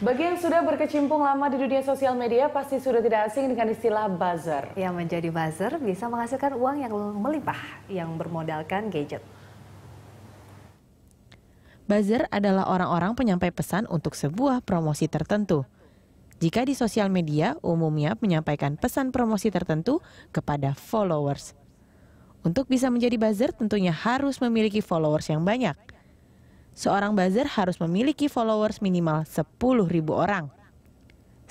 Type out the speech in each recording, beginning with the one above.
Bagi yang sudah berkecimpung lama di dunia sosial media, pasti sudah tidak asing dengan istilah buzzer. Yang menjadi buzzer bisa menghasilkan uang yang melimpah, yang bermodalkan gadget. Buzzer adalah orang-orang penyampai pesan untuk sebuah promosi tertentu. Jika di sosial media, umumnya menyampaikan pesan promosi tertentu kepada followers. Untuk bisa menjadi buzzer, tentunya harus memiliki followers yang banyak – seorang buzzer harus memiliki followers minimal 10.000 orang.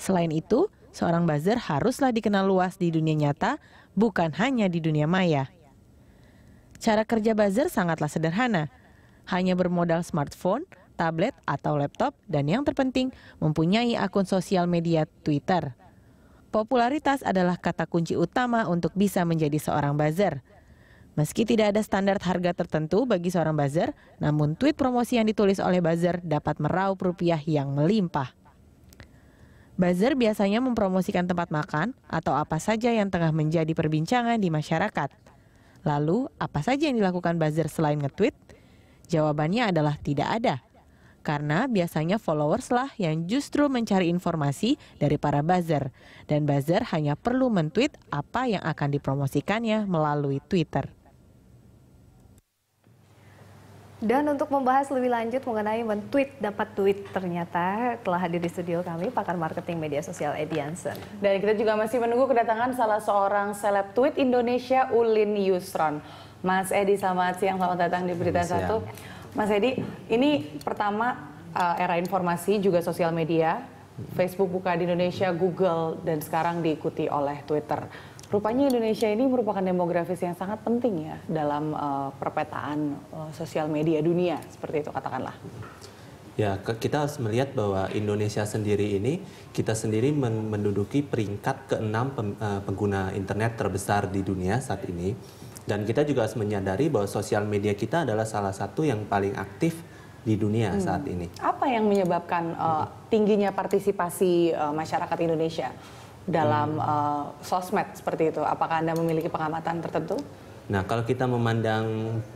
Selain itu, seorang buzzer haruslah dikenal luas di dunia nyata, bukan hanya di dunia maya. Cara kerja buzzer sangatlah sederhana. Hanya bermodal smartphone, tablet atau laptop, dan yang terpenting mempunyai akun sosial media Twitter. Popularitas adalah kata kunci utama untuk bisa menjadi seorang buzzer. Meski tidak ada standar harga tertentu bagi seorang buzzer, namun tweet promosi yang ditulis oleh buzzer dapat meraup rupiah yang melimpah. Buzzer biasanya mempromosikan tempat makan atau apa saja yang tengah menjadi perbincangan di masyarakat. Lalu, apa saja yang dilakukan buzzer selain nge-tweet? Jawabannya adalah tidak ada. Karena biasanya followers lah yang justru mencari informasi dari para buzzer. Dan buzzer hanya perlu men-tweet apa yang akan dipromosikannya melalui Twitter. Dan untuk membahas lebih lanjut mengenai men-tweet dapat tweet ternyata telah hadir di studio kami pakar marketing media sosial Edi Dan kita juga masih menunggu kedatangan salah seorang seleb tweet Indonesia Ulin Yusron. Mas Edi selamat siang, selamat datang di Berita Satu. Mas Edi, ini pertama eh, era informasi juga sosial media, Facebook buka di Indonesia, Google dan sekarang diikuti oleh Twitter. Rupanya Indonesia ini merupakan demografis yang sangat penting ya dalam uh, perpetaan uh, sosial media dunia seperti itu katakanlah. Ya, kita harus melihat bahwa Indonesia sendiri ini kita sendiri menduduki peringkat keenam eh, pengguna internet terbesar di dunia saat ini. Dan kita juga harus menyadari bahwa sosial media kita adalah salah satu yang paling aktif di dunia hmm. saat ini. Apa yang menyebabkan uh, tingginya partisipasi uh, masyarakat Indonesia dalam hmm. uh, sosmed seperti itu? Apakah Anda memiliki pengamatan tertentu? Nah, kalau kita memandang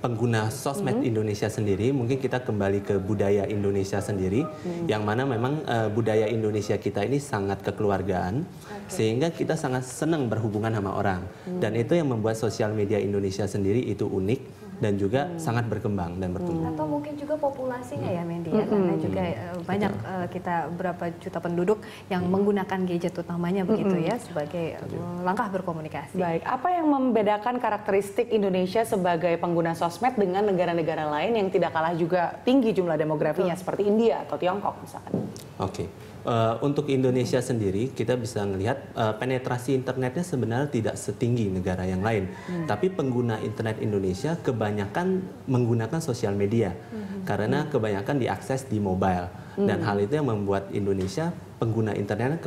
pengguna sosmed mm -hmm. Indonesia sendiri, mungkin kita kembali ke budaya Indonesia sendiri, mm. yang mana memang uh, budaya Indonesia kita ini sangat kekeluargaan, okay. sehingga kita sangat senang berhubungan sama orang, mm. dan itu yang membuat sosial media Indonesia sendiri itu unik, hmm dan juga hmm. sangat berkembang dan bertumbuh. Hmm. Atau mungkin juga populasinya ya, ya. hmm. ya Mendy ya, karena hmm. juga hmm. Eh, banyak Betul. Eh, kita berapa juta penduduk yang hmm. menggunakan gadget utamanya hmm. begitu ya sebagai eh, Betul. langkah berkomunikasi. Baik, apa yang membedakan karakteristik Indonesia sebagai pengguna sosmed dengan negara-negara lain yang tidak kalah juga tinggi jumlah demografinya hmm. seperti India atau Tiongkok misalkan? Oke. Okay. Eh, untuk Indonesia sendiri kita bisa melihat uh, eh, penetrasi internetnya sebenarnya tidak setinggi negara yang lain. Hmm. Tapi pengguna internet Indonesia kebanyakan menggunakan sosial media. Hmm karena hmm. kebanyakan diakses di mobile dan hmm. hal itu yang membuat Indonesia pengguna internet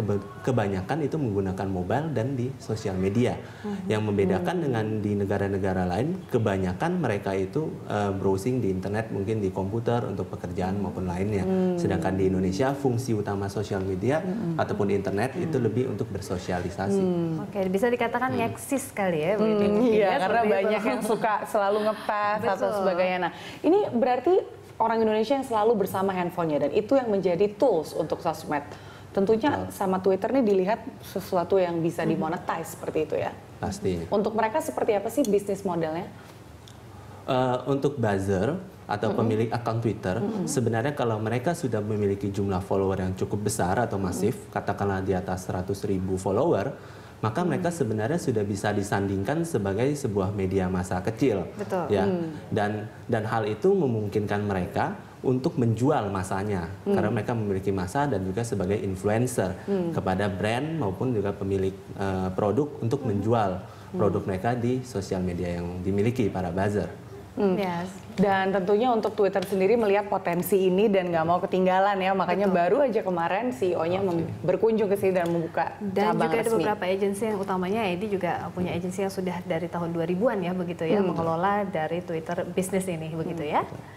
kebanyakan itu menggunakan mobile dan di sosial media. Hmm. Yang membedakan dengan di negara-negara lain, kebanyakan mereka itu uh, browsing di internet mungkin di komputer untuk pekerjaan maupun lainnya. Sedangkan di Indonesia fungsi utama sosial media ataupun internet itu lebih untuk bersosialisasi. Oke, bisa dikatakan hmm. eksis kali ya Hmm, iya, karena banyak itu. yang suka selalu ngepas atau sebagainya. Nah, ini berarti orang Indonesia yang selalu bersama handphonenya dan itu yang menjadi tools untuk sosmed. Tentunya Betul. sama Twitter ini dilihat sesuatu yang bisa hmm. dimonetize seperti itu ya. Pasti. Untuk mereka seperti apa sih bisnis modelnya? Uh, untuk buzzer atau mm -hmm. pemilik akun Twitter, mm -hmm. sebenarnya kalau mereka sudah memiliki jumlah follower yang cukup besar atau hmm. masif, mm -hmm. katakanlah di atas 100 ribu follower, maka hmm. mereka sebenarnya sudah bisa disandingkan sebagai sebuah media massa kecil. Betul. Ya. Hmm. Dan dan hal itu memungkinkan mereka untuk menjual masanya hmm. karena mereka memiliki masa dan juga sebagai influencer hmm. kepada brand maupun juga pemilik uh, produk untuk hmm. menjual produk hmm. mereka di sosial media yang dimiliki para buzzer. Hmm. Yes. Dan tentunya untuk Twitter sendiri melihat potensi ini dan nggak mau ketinggalan ya, makanya Betul. baru aja kemarin CEO-nya okay. berkunjung ke sini dan membuka dan cabang juga ada beberapa agensi yang utamanya ini juga punya agensi yang sudah dari tahun 2000-an ya begitu ya hmm. mengelola dari Twitter bisnis ini begitu hmm. ya.